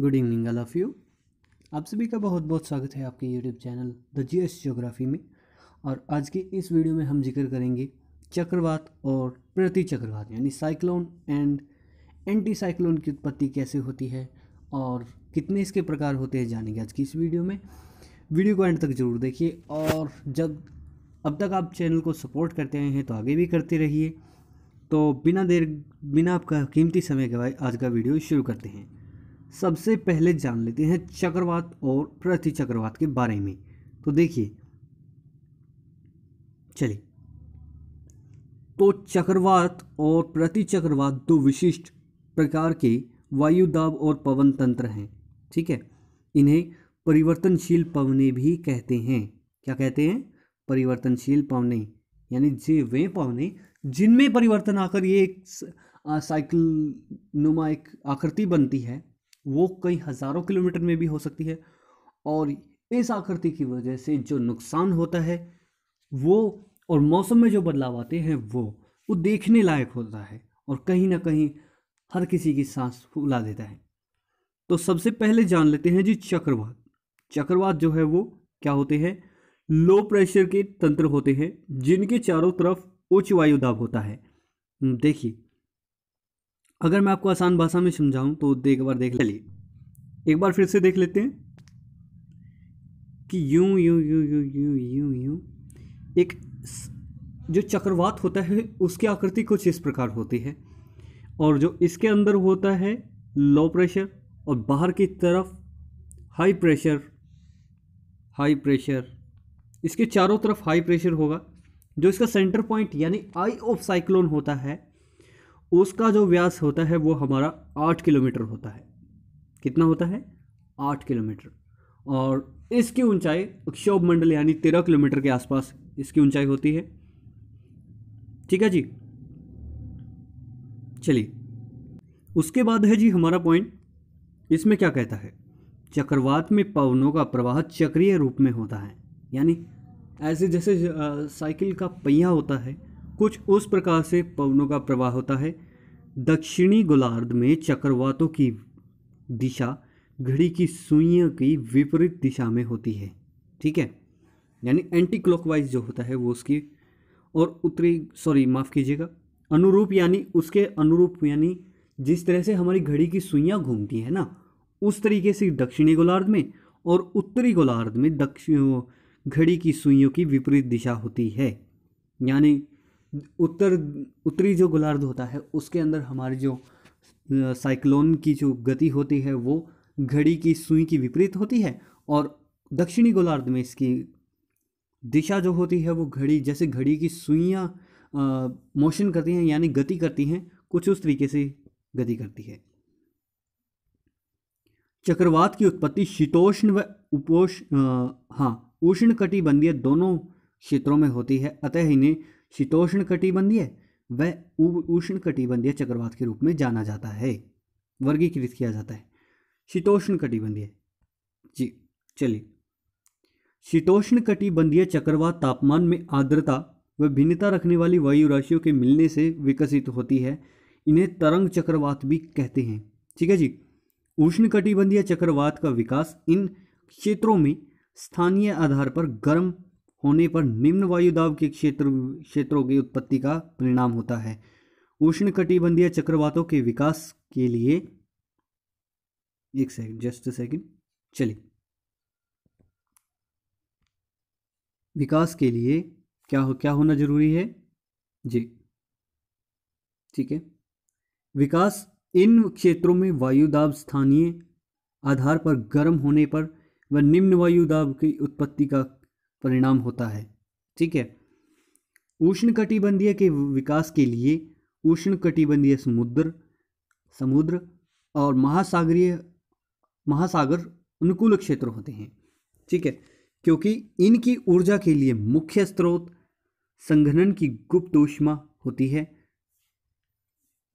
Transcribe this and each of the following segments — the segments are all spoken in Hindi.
good evening all of you आप सभी का बहुत बहुत स्वागत है आपके YouTube channel the G S geography में और आज की इस वीडियो में हम जिक्र करेंगे चक्रवात और प्रति चक्रवात यानी साइक्लोन एंड एंटी साइक्लोन की उत्पत्ति कैसे होती है और कितने इसके प्रकार होते हैं जानेंगे आज की इस वीडियो में वीडियो को एंड तक जरूर देखिए और जब अब तक आप चैनल को सपोर्ट करते आए हैं तो आगे भी करते रहिए तो बिना देर बिना आपका कीमती समय गवाए आज का वीडियो शुरू करते हैं सबसे पहले जान लेते हैं चक्रवात और प्रति चक्रवात के बारे में तो देखिए चलिए तो चक्रवात और प्रति चक्रवात दो विशिष्ट प्रकार के वायुदाब और पवन तंत्र हैं ठीक है इन्हें परिवर्तनशील पवने भी कहते हैं क्या कहते हैं परिवर्तनशील पवने यानी जे वे पवने जिनमें परिवर्तन आकर ये एक साइकिल नुमा एक आकृति बनती है वो कई हज़ारों किलोमीटर में भी हो सकती है और इस आकृति की वजह से जो नुकसान होता है वो और मौसम में जो बदलाव आते हैं वो वो देखने लायक होता है और कहीं ना कहीं हर किसी की सांस फूला देता है तो सबसे पहले जान लेते हैं जी चक्रवात चक्रवात जो है वो क्या होते हैं लो प्रेशर के तंत्र होते हैं जिनके चारों तरफ उच्च वायु दाब होता है देखिए अगर मैं आपको आसान भाषा में समझाऊं तो एक बार देख लीजिए एक बार फिर से देख लेते हैं कि यूं यूं यूं यूं यूं यूं यूं एक जो चक्रवात होता है उसकी आकृति कुछ इस प्रकार होती है और जो इसके अंदर होता है लो प्रेशर और बाहर की तरफ हाई प्रेशर हाई प्रेशर इसके चारों तरफ हाई प्रेशर होगा जो इसका सेंटर पॉइंट यानी आई ऑफ साइक्लोन होता है उसका जो व्यास होता है वो हमारा आठ किलोमीटर होता है कितना होता है आठ किलोमीटर और इसकी ऊंचाई क्षोभ मंडल यानी तेरह किलोमीटर के आसपास इसकी ऊंचाई होती है ठीक है जी चलिए उसके बाद है जी हमारा पॉइंट इसमें क्या कहता है चक्रवात में पवनों का प्रवाह चक्रीय रूप में होता है यानी ऐसे जैसे साइकिल का पहिया होता है कुछ उस प्रकार से पवनों का प्रवाह होता है दक्षिणी गोलार्ध में चक्रवातों की दिशा घड़ी की सुइयों की विपरीत दिशा में होती है ठीक है यानी एंटी क्लॉकवाइज जो होता है वो उसकी और उत्तरी सॉरी माफ़ कीजिएगा अनुरूप यानी उसके अनुरूप यानी जिस तरह से हमारी घड़ी की सुइयाँ घूमती हैं ना उस तरीके से दक्षिणी गोलार्ध में और उत्तरी गोलार्ध में दक्षिण घड़ी की सुइयों की विपरीत दिशा होती है यानी उत्तर उत्तरी जो गोलार्ध होता है उसके अंदर हमारी जो साइक्लोन की जो गति होती है वो घड़ी की सुई की विपरीत होती है और दक्षिणी गोलार्ध में इसकी दिशा जो होती है वो घड़ी जैसे घड़ी की सुइयाँ मोशन करती हैं यानी गति करती हैं कुछ उस तरीके से गति करती है चक्रवात की उत्पत्ति शीतोष्ण व उपोष हाँ उष्ण कटिबंधीय दोनों क्षेत्रों में होती है अतः इन्हें शीतोष्ण कटिबंधीय व उष्ण कटिबंधीय चक्रवात के रूप में जाना जाता है वर्गीकृत किया जाता है शीतोष्ण कटिबंधीय जी चलिए शीतोष्ण कटिबंधीय चक्रवात तापमान में आर्द्रता व भिन्नता रखने वाली वायु राशियों के मिलने से विकसित होती है इन्हें तरंग चक्रवात भी कहते हैं ठीक है जी उष्ण कटिबंधीय चक्रवात का विकास इन क्षेत्रों में स्थानीय आधार पर गर्म होने पर निम्न वायु दाब के क्षेत्र क्षेत्रों की उत्पत्ति का परिणाम होता है उष्ण कटिबंधीय चक्रवातों के विकास के लिए एक सेकंड जस्ट सेकंड चलिए विकास के लिए क्या हो क्या होना जरूरी है जी ठीक है विकास इन क्षेत्रों में वायु दाब स्थानीय आधार पर गर्म होने पर व निम्न वायु दाब की उत्पत्ति का परिणाम होता है ठीक है उष्ण कटिबंधीय के विकास के लिए उष्ण कटिबंधीय समुद्र समुद्र और महासागरीय महासागर अनुकूल क्षेत्र होते हैं ठीक है क्योंकि इनकी ऊर्जा के लिए मुख्य स्रोत संघनन की गुप्त ऊष्मा होती है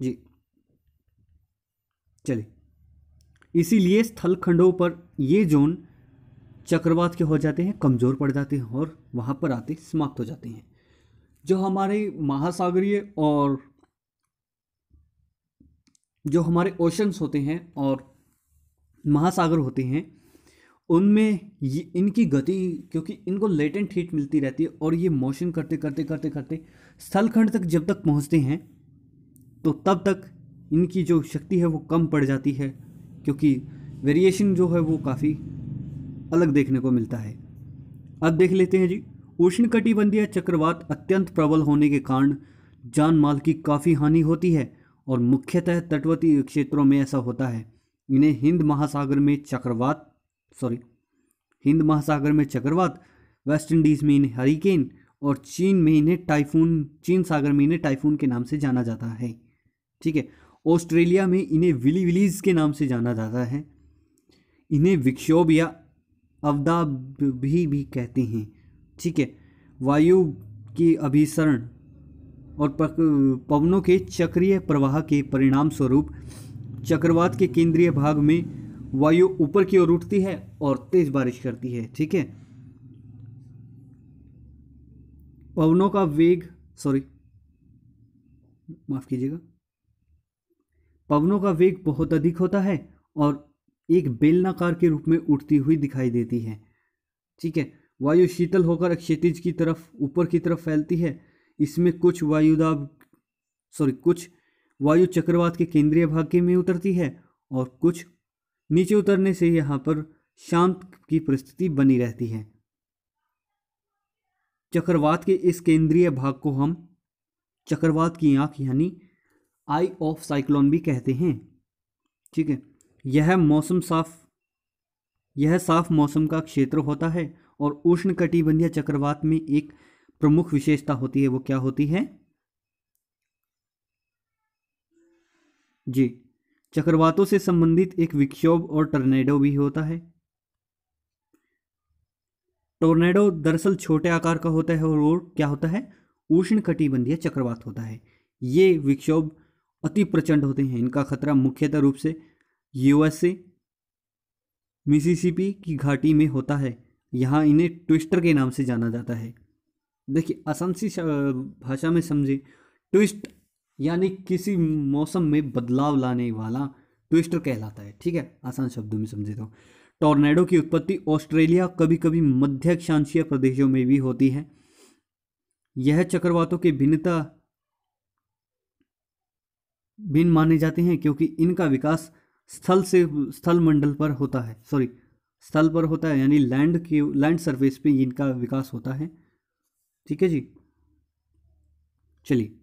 जी चलिए इसीलिए स्थलखंडों पर ये जोन चक्रवात के हो जाते हैं कमज़ोर पड़ जाते हैं और वहाँ पर आते समाप्त हो जाते हैं जो हमारे महासागरीय और जो हमारे ओशंस होते हैं और महासागर होते हैं उनमें ये इनकी गति क्योंकि इनको लेटेंट हीट मिलती रहती है और ये मोशन करते करते करते करते स्थलखंड तक जब तक पहुँचते हैं तो तब तक इनकी जो शक्ति है वो कम पड़ जाती है क्योंकि वेरिएशन जो है वो काफ़ी अलग देखने को मिलता है अब देख लेते हैं जी उष्णकटिबंधीय चक्रवात अत्यंत प्रबल होने के कारण जान माल की काफ़ी हानि होती है और मुख्यतः तटवर्ती क्षेत्रों में ऐसा होता है इन्हें हिंद महासागर में चक्रवात सॉरी हिंद महासागर में चक्रवात वेस्ट इंडीज़ में इन्हें हरिकेन और चीन में इन्हें टाइफून चीन सागर में इन्हें टाइफून के नाम से जाना जाता है ठीक है ऑस्ट्रेलिया में इन्हें विली विलीज के नाम से जाना जाता है इन्हें विक्षोभ या अवदा भी भी कहते हैं ठीक है वायु की अभिसरण और पवनों के चक्रीय प्रवाह के परिणाम स्वरूप चक्रवात के केंद्रीय भाग में वायु ऊपर की ओर उठती है और तेज बारिश करती है ठीक है पवनों का वेग सॉरी माफ कीजिएगा पवनों का वेग बहुत अधिक होता है और एक बेलनाकार के रूप में उठती हुई दिखाई देती है ठीक है वायु शीतल होकर क्षितिज की तरफ ऊपर की तरफ फैलती है इसमें कुछ वायुदाब सॉरी कुछ वायु चक्रवात के केंद्रीय भाग के में उतरती है और कुछ नीचे उतरने से यहाँ पर शांत की परिस्थिति बनी रहती है चक्रवात के इस केंद्रीय भाग को हम चक्रवात की आंख यानी आई ऑफ साइक्लोन भी कहते हैं ठीक है यह मौसम साफ यह साफ मौसम का क्षेत्र होता है और उष्ण कटिबंधीय चक्रवात में एक प्रमुख विशेषता होती है वो क्या होती है जी चक्रवातों से संबंधित एक विक्षोभ और टर्नेडो भी होता है टोर्नेडो दरअसल छोटे आकार का होता है और वो क्या होता है उष्ण कटिबंधीय चक्रवात होता है ये विक्षोभ अति प्रचंड होते हैं इनका खतरा मुख्यतः रूप से यूएसए मिसिसिपी की घाटी में होता है यहाँ इन्हें ट्विस्टर के नाम से जाना जाता है देखिए आसान सी भाषा में समझे ट्विस्ट यानी किसी मौसम में बदलाव लाने वाला ट्विस्टर कहलाता है ठीक है आसान शब्दों में समझे तो टॉर्नेडो की उत्पत्ति ऑस्ट्रेलिया कभी कभी मध्य क्षांशीय प्रदेशों में भी होती है यह चक्रवातों की भिन्नता भिन्न माने जाते हैं क्योंकि इनका विकास स्थल से स्थल मंडल पर होता है सॉरी स्थल पर होता है यानी लैंड के लैंड सरफेस पे इनका विकास होता है ठीक है जी चलिए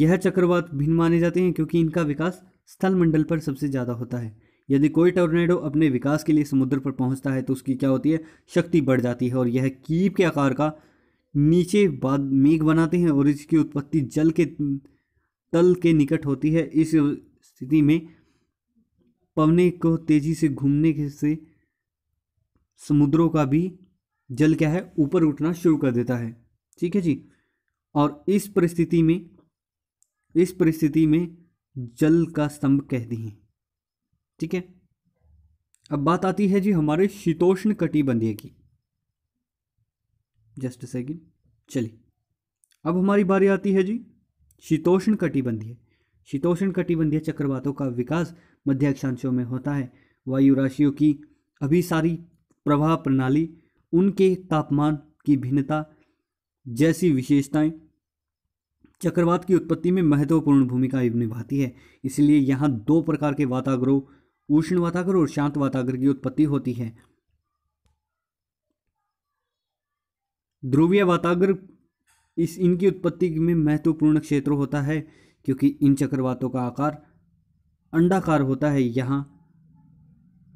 यह चक्रवात भिन्न माने जाते हैं क्योंकि इनका विकास स्थल मंडल पर सबसे ज़्यादा होता है यदि कोई टोर्नेडो अपने विकास के लिए समुद्र पर पहुंचता है तो उसकी क्या होती है शक्ति बढ़ जाती है और यह कीप के आकार का नीचे बाद मेघ बनाते हैं और इसकी उत्पत्ति जल के तल के निकट होती है इस स्थिति में पवने को तेजी से घूमने से समुद्रों का भी जल क्या है ऊपर उठना शुरू कर देता है ठीक है जी और इस परिस्थिति में इस परिस्थिति में जल का स्तंभ कह दी है ठीक है अब बात आती है जी हमारे शीतोष्ण कटिबंधीय की जस्ट सेकेंड चलिए अब हमारी बारी आती है जी शीतोष्ण कटिबंधीय शीतोष्ण कटिबंधीय चक्रवातों का विकास मध्य अक्षांशों में होता है वायु राशियों की अभिसारी प्रवाह प्रणाली उनके तापमान की भिन्नता जैसी विशेषताएं चक्रवात की उत्पत्ति में महत्वपूर्ण भूमिका निभाती है इसलिए यहाँ दो प्रकार के वाताग्रह उष्ण वाताग्रह और शांत वाताग्रह की उत्पत्ति होती है ध्रुवीय वाताग्रह इस इनकी उत्पत्ति में महत्वपूर्ण क्षेत्र होता है क्योंकि इन चक्रवातों का आकार अंडाकार होता है यहाँ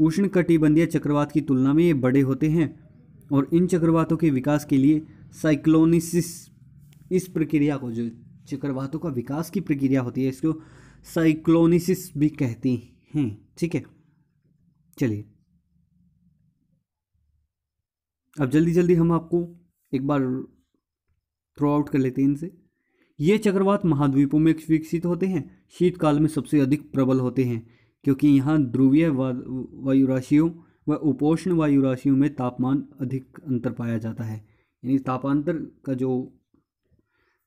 उष्ण कटिबंधीय चक्रवात की तुलना में ये बड़े होते हैं और इन चक्रवातों के विकास के लिए साइक्लोनिसिस इस प्रक्रिया को जो चक्रवातों का विकास की प्रक्रिया होती है इसको साइक्लोनिसिस भी कहते हैं ठीक है चलिए अब जल्दी जल्दी हम आपको एक बार थ्रो आउट कर लेते हैं इनसे ये चक्रवात महाद्वीपों में विकसित होते हैं शीतकाल में सबसे अधिक प्रबल होते हैं क्योंकि यहाँ ध्रुवीय वायु राशियों व उपोष्ण वायु राशियों में तापमान अधिक अंतर पाया जाता है यानी तापांतर का जो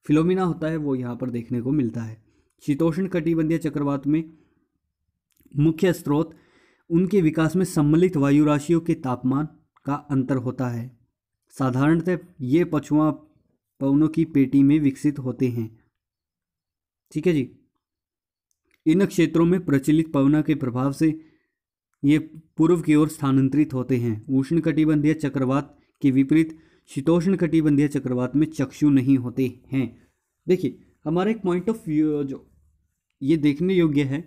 फिलोमिना होता है वो यहाँ पर देखने को मिलता है शीतोष्ण कटिबंधीय चक्रवात में मुख्य स्रोत उनके विकास में सम्मिलित वायु राशियों के तापमान का अंतर होता है साधारणतः ये पछुआ पवनों की पेटी में विकसित होते हैं ठीक है जी इन क्षेत्रों में प्रचलित पवना के प्रभाव से ये पूर्व की ओर स्थानांतरित होते हैं उष्ण कटिबंधीय चक्रवात के विपरीत शीतोष्ण कटिबंधीय चक्रवात में चक्षु नहीं होते हैं देखिए हमारा एक पॉइंट ऑफ व्यू जो ये देखने योग्य है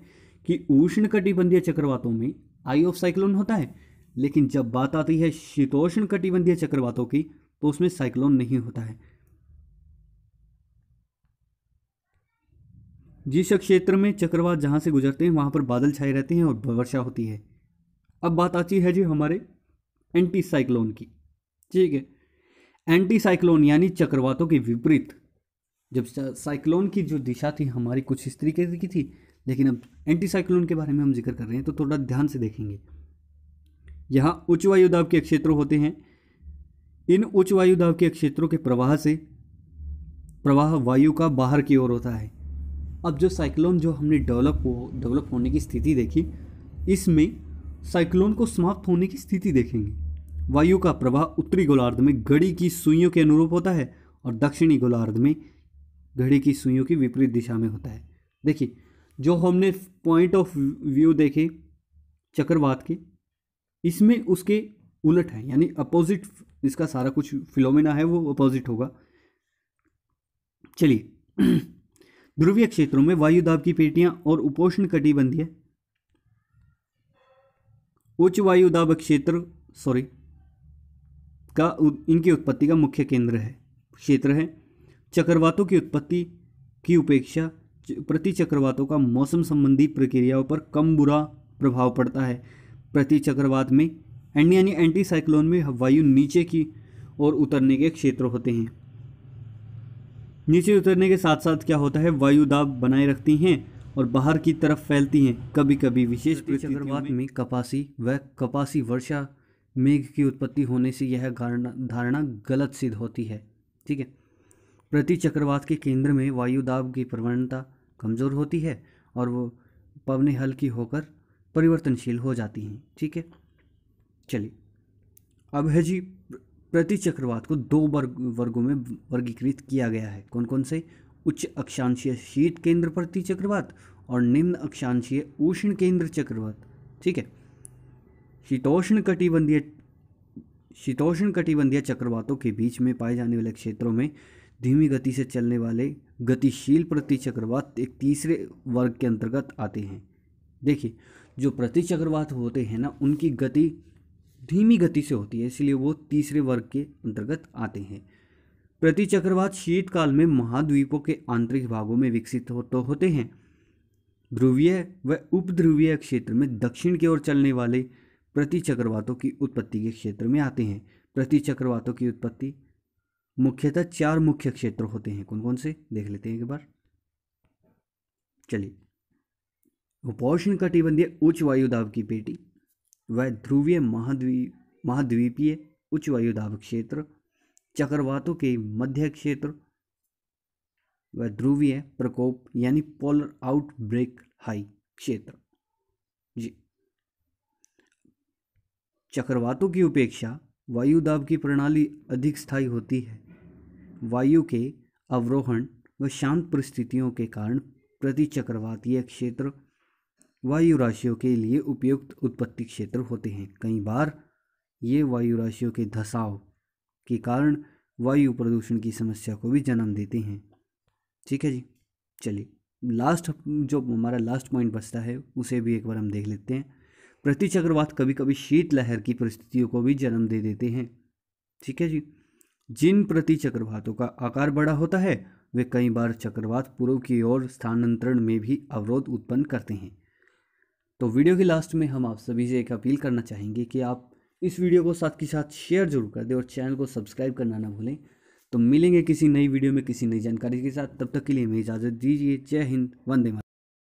कि उष्ण कटिबंधीय चक्रवातों में आई ऑफ साइक्लोन होता है लेकिन जब बात आती है शीतोष्ण कटिबंधीय चक्रवातों की तो उसमें साइक्लोन नहीं होता है जिस क्षेत्र में चक्रवात जहाँ से गुजरते हैं वहाँ पर बादल छाए रहते हैं और वर्षा होती है अब बात आती है जी हमारे एंटी साइक्लोन की ठीक है एंटी साइक्लोन यानी चक्रवातों के विपरीत जब साइक्लोन की जो दिशा थी हमारी कुछ इस तरीके की थी लेकिन अब एंटी साइक्लोन के बारे में हम जिक्र कर रहे हैं तो थोड़ा ध्यान से देखेंगे यहाँ उच्च वायु दाब के क्षेत्र होते हैं इन उच्च वायु दाब के क्षेत्रों के प्रवाह से प्रवाह वायु का बाहर की ओर होता है अब जो साइक्लोन जो हमने डेवलप हो डेवलप होने की स्थिति देखी इसमें साइक्लोन को समाप्त होने की स्थिति देखेंगे वायु का प्रवाह उत्तरी गोलार्ध में घड़ी की सुइयों के अनुरूप होता है और दक्षिणी गोलार्ध में घड़ी की सुइयों की विपरीत दिशा में होता है देखिए जो हमने पॉइंट ऑफ व्यू देखे चक्रवात के इसमें उसके उलट है यानी अपोजिट इसका सारा कुछ फिलोमिना है वो अपोजिट होगा चलिए ध्रुवीय क्षेत्रों में वायु दाब की पेटियां और उपोषण कटिबंधीय उच्च वायु दाब क्षेत्र सॉरी का इनकी उत्पत्ति का मुख्य केंद्र है क्षेत्र है चक्रवातों की उत्पत्ति की उपेक्षा प्रति चक्रवातों का मौसम संबंधी प्रक्रियाओं पर कम बुरा प्रभाव पड़ता है प्रति चक्रवात में एंड यानी एंटी साइक्लोन में वायु नीचे की ओर उतरने के क्षेत्र होते हैं नीचे उतरने के साथ साथ क्या होता है वायु दाब बनाए रखती हैं और बाहर की तरफ फैलती हैं कभी कभी विशेष चक्रवात में कपासी व कपासी वर्षा मेघ की उत्पत्ति होने से यह धारणा गलत सिद्ध होती है ठीक है प्रति चक्रवात के केंद्र में वायु दाब की प्रवणता कमज़ोर होती है और वो पवने हल्की होकर परिवर्तनशील हो जाती हैं ठीक है चलिए अब है जी प्रति चक्रवात को दो वर्ग वर्गों में वर्गीकृत किया गया है कौन कौन से उच्च अक्षांशीय शीत केंद्र प्रति चक्रवात और निम्न अक्षांशीय उष्ण केंद्र चक्रवात ठीक है शीतोष्ण कटिबंधीय शीतोष्ण कटिबंधीय चक्रवातों के बीच में पाए जाने वाले क्षेत्रों में धीमी गति से चलने वाले गतिशील प्रति चक्रवात एक तीसरे वर्ग के अंतर्गत आते हैं देखिए जो प्रति चक्रवात होते हैं ना उनकी गति धीमी गति से होती है इसलिए वो तीसरे वर्ग के अंतर्गत आते हैं प्रति चक्रवात शीतकाल में महाद्वीपों के आंतरिक भागों में विकसित हो तो होते हैं ध्रुवीय व उपध्रुवीय क्षेत्र में दक्षिण की ओर चलने वाले प्रति चक्रवातों की उत्पत्ति के क्षेत्र में आते हैं प्रति चक्रवातों की उत्पत्ति मुख्यतः चार मुख्य क्षेत्र होते हैं कौन कौन से देख लेते हैं एक बार चलिए उपोषण कटिबंधीय उच्च वायु दाब की पेटी वह ध्रुवीय महाद्वीप महाद्वीपीय उच्च वायुदाब क्षेत्र चक्रवातों के मध्य क्षेत्र व ध्रुवीय प्रकोप यानी पोलर आउटब्रेक हाई क्षेत्र जी चक्रवातों की उपेक्षा वायुदाब की प्रणाली अधिक स्थायी होती है वायु के अवरोहण व शांत परिस्थितियों के कारण प्रति चक्रवातीय क्षेत्र वायु राशियों के लिए उपयुक्त उत्पत्ति क्षेत्र होते हैं कई बार ये वायु राशियों के धसाव के कारण वायु प्रदूषण की समस्या को भी जन्म देते हैं ठीक है जी चलिए लास्ट जो हमारा लास्ट पॉइंट बचता है उसे भी एक बार हम देख लेते हैं प्रति चक्रवात कभी कभी शीतलहर की परिस्थितियों को भी जन्म दे देते हैं ठीक है जी जिन प्रति चक्रवातों का आकार बड़ा होता है वे कई बार चक्रवात पूर्व की ओर स्थानांतरण में भी अवरोध उत्पन्न करते हैं तो वीडियो के लास्ट में हम आप सभी से एक अपील करना चाहेंगे कि आप इस वीडियो को साथ के साथ शेयर जरूर कर दें और चैनल को सब्सक्राइब करना ना भूलें तो मिलेंगे किसी नई वीडियो में किसी नई जानकारी के साथ तब तक के लिए हमें इजाज़त दीजिए जय हिंद वंदे मातरम